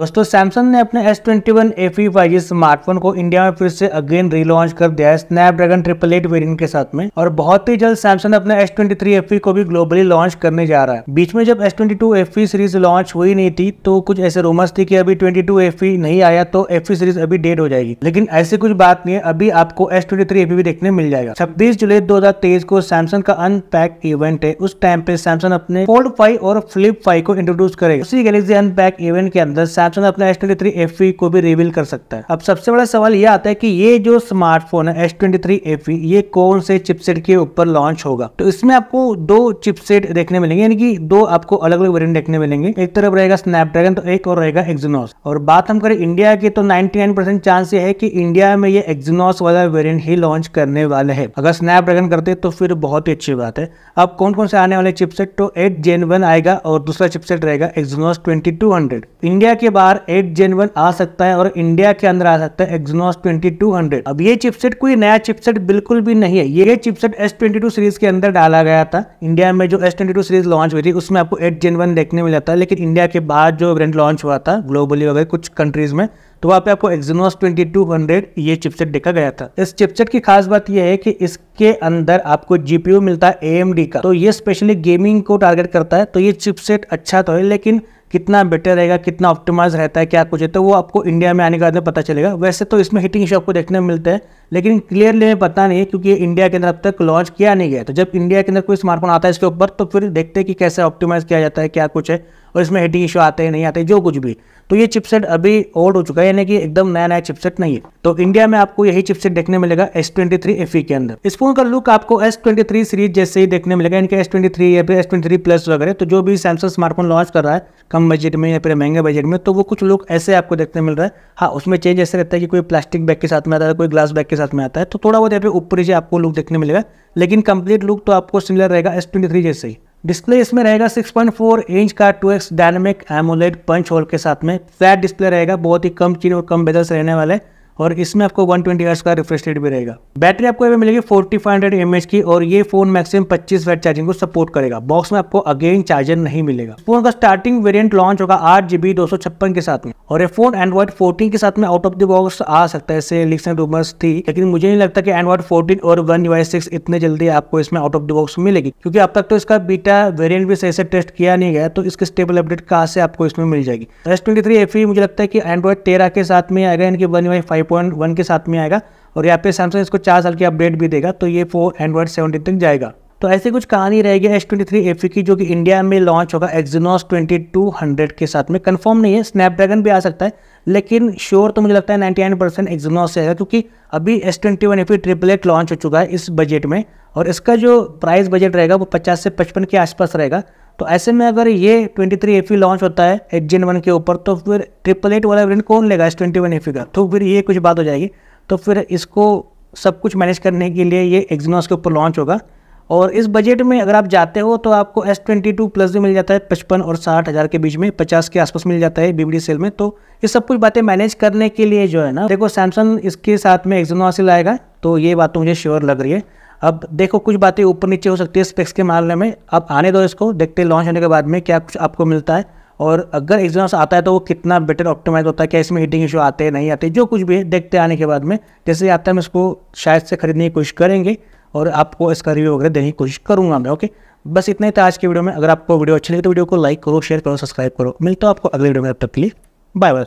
दोस्तों सैमसंग ने अपने S twenty one F E five G smartphone को इंडिया में फिर से अगेन रीलॉन्च कर दिया है स्नैपड्रैगन ट्रिपल एट वेरियंट के साथ में और बहुत ही जल्द सैमसंग अपने एस ट्वेंटी थ्री एफ को भी ग्लोबली लॉन्च करने जा रहा है बीच में जब S twenty two F series launch हुई नहीं थी तो कुछ ऐसे रूमर्स थी कि अभी ट्वेंटी टू नहीं आया तो एफ सीरीज अभी डेट हो जाएगी लेकिन ऐसी कुछ बात नहीं है अभी आपको एस ट्वेंटी थ्री एफ भी देखने मिल जाएगा छब्बीस जुलाई दो हजार तेईस को सैमसंग का अनपैक इवेंट है उस टाइम पे सैमसंग अपने फोल्ड फाइव और फ्लिप फाइव को इंट्रोड्यूस करेगा उसी गैलेक्सी अनपैक इवेंट के अंदर सैमसंग अपना एस ट्वेंटी थ्री को भी रिविल कर सकता है अब सबसे बड़ा सवाल यह आता है कि ये जो स्मार्टफोन है एस ट्वेंटी e, ये कौन से चिपसेट के ऊपर लॉन्च होगा तो इसमें आपको दो चिपसेट देखने मिलेंगे यानी कि दो आपको अलग अलग वेरियंट देखने मिलेंगे एक तरफ रहेगा स्नैपड्रैगन तो एक और रहेगा एक्जिनोस और बात हम करें इंडिया की तो नाइनटी चांस ये है कि इंडिया में ये एक्जिनोस वाला वेरियंट ही लॉन्च करने वाले है अगर स्नैप करते तो फिर बहुत ही अच्छी बात है अब कौन कौन से आने वाले चिपसेट तो एट जेन वन आएगा और दूसरा चिपसेट रहेगा एक्जिनोस ट्वेंटी इंडिया के बार एट जेन वन आ सकता है और इंडिया के अंदर आ सकता है एक्सनोस 2200 अब ये चिपसेट कोई नया चिपसेट बिल्कुल भी नहीं है ये चिपसेट एस S22 सीरीज के अंदर डाला गया था इंडिया में जो एस S22 सीरीज लॉन्च हुई थी उसमें आपको एट जेन वन देखने मिल जाता है लेकिन इंडिया के बाद जो ब्रेंड लॉन्च हुआ था ग्लोबली वगैरह कुछ कंट्रीज में तो वहाँ पे आपको एक्जिनोस 2200 ये चिपसेट देखा गया था इस चिपसेट की खास बात यह है कि इसके अंदर आपको जीपीयू मिलता है एएमडी का तो ये स्पेशली गेमिंग को टारगेट करता है तो ये चिपसेट अच्छा तो है लेकिन कितना बेटर रहेगा कितना ऑप्टिमाइज रहता है क्या कुछ है तो वो आपको इंडिया में आने के बाद में पता चलेगा वैसे तो इसमें हिटिंग इशू आपको देखने में मिलते हैं लेकिन क्लियरली हमें पता नहीं है क्योंकि ये इंडिया के अंदर अब तक लॉन्च किया नहीं गया तो जब इंडिया के अंदर कोई स्मार्टफोन आता है इसके ऊपर तो फिर देखते हैं कि कैसे ऑप्टिमाइज़ किया जाता है क्या कुछ है और इसमें हेडिंग इशू आते हैं नहीं आते जो कुछ भी तो ये चिपसेट अभी ओल्ड हो चुका है यानी कि एकदम नया नया चिपसेट नहीं है तो इंडिया में आपको यही चिपसेट देखने मिलेगा एस ट्वेंटी थ्री एफ के अंदर इस फोन का लुक आपको एस ट्वेंटी थ्री सीरीज जैसे ही देखने मिलेगा यानी कि एस ट्वेंटी थ्री या फिर एस ट्वेंटी थ्री प्लस वगैरह तो जो भी सैमसंग स्मार्टफोन लॉन्च कर रहा है कम बजट में या फिर महंगे बजट में तो वो कुछ लुक ऐसे आपको देखने मिल रहा है हाँ उसमें चेंज ऐसे रहता है कि कोई प्लास्टिक बैग के साथ में आता है कोई ग्लास बैग के साथ में आता है तो थोड़ा बहुत यहाँ पे ऊपर नीचे आपको लुक देखने मिलेगा लेकिन कंप्लीट लुक तो आपको सिमिलर रहेगा एस ट्वेंटी जैसे ही डिस्प्ले इसमें रहेगा 6.4 इंच का 2x dynamic AMOLED punch hole के साथ में फ्लैट डिस्प्ले रहेगा बहुत ही कम चीन और कम बेजल्स रहने वाले और इसमें आपको 120 ट्वेंटी का रिफ्रेश रेट भी रहेगा बैटरी आपको यहाँ मिलेगी 4500 फाइव की और ये फोन मैक्सिमम 25 वेट चार्जिंग को सपोर्ट करेगा बॉक्स में आपको अगेन चार्जर नहीं मिलेगा फोन का स्टार्टिंग वेरियंट लॉन्च होगा आठ जीबी दो के साथ में और ये फोन एंड्रॉइड फोर्टीन के साथ में आउट ऑफ द बॉक्स आ सकता है ऐसे एंड रूमर्स थी लेकिन मुझे नहीं लगता कि एंड्रॉइड फोर्टीन और वन वाई सिक्स इतने जल्दी आपको इसमें आउट ऑफ द बॉक्स मिलेगी क्योंकि अब तक तो इसका बीटा वेरियंट भी सही से टेस्ट किया नहीं गया तो इसके स्टेबल अपडेट कहा से आपको इसमें मिल जाएगी एस ट्वेंटी e मुझे लगता है कि एंड्रॉइड तेरह के साथ में अगेन की one UI five point one के साथ में आएगा और यहाँ पे सैमसंग इसको चार साल की अपडेट भी देगा तो ये फोर एंड्रॉइड सेवनटीन तक जाएगा तो ऐसे कुछ कहानी रहेगी एस ट्वेंटी थ्री एफ की जो कि इंडिया में लॉन्च होगा एक्जीनोस ट्वेंटी टू हंड्रेड के साथ में कंफर्म नहीं है स्नैपड्रैगन भी आ सकता है लेकिन श्योर तो मुझे लगता है नाइन्टी नाइन परसेंट एक्जीनोस से आएगा क्योंकि अभी S twenty one F triple eight launch हो चुका है इस बजट में और इसका जो प्राइस बजट रहेगा वो पचास से पचपन के आसपास रहेगा तो ऐसे में अगर ये ट्वेंटी थ्री एफ लॉन्च होता है जिन वन के ऊपर तो फिर ट्रिपल एट वाला ब्रेंड कौन लेगा एस ट्वेंटी वन एफ का तो फिर ये कुछ बात हो जाएगी तो फिर इसको सब कुछ मैनेज करने के लिए ये एक्जीनोस के ऊपर लॉन्च होगा और इस बजट में अगर आप जाते हो तो आपको एस ट्वेंटी टू प्लस भी मिल जाता है पचपन और साठ हज़ार के बीच में पचास के आसपास मिल जाता है बीबीडी सेल में तो ये सब कुछ बातें मैनेज करने के लिए जो है ना देखो सैमसंग इसके साथ में एक्जनोसी लाएगा तो ये बात तो मुझे श्योर लग रही है अब देखो कुछ बातें ऊपर नीचे हो सकती है स्पेक्स के मामले में अब आने दो इसको देखते लॉन्च होने के बाद में क्या कुछ आपको मिलता है और अगर एक्जनॉस आता है तो वो कितना बेटर ऑप्टिमाइज होता है क्या इसमें हीटिंग इशू आते हैं नहीं आते जो कुछ भी है देखते आने के बाद में जैसे आता है हम इसको शायद से खरीदने की कोशिश करेंगे और आपको इसका रिव्यू वगैरह देने की कोशिश करूंगा मैं ओके बस इतना ही था आज की वीडियो में अगर आपको वीडियो अच्छी लगी तो वीडियो को लाइक करो शेयर करो सब्सक्राइब करो मिलता हूँ आपको अगले वीडियो में तब तक के लिए बाय बाय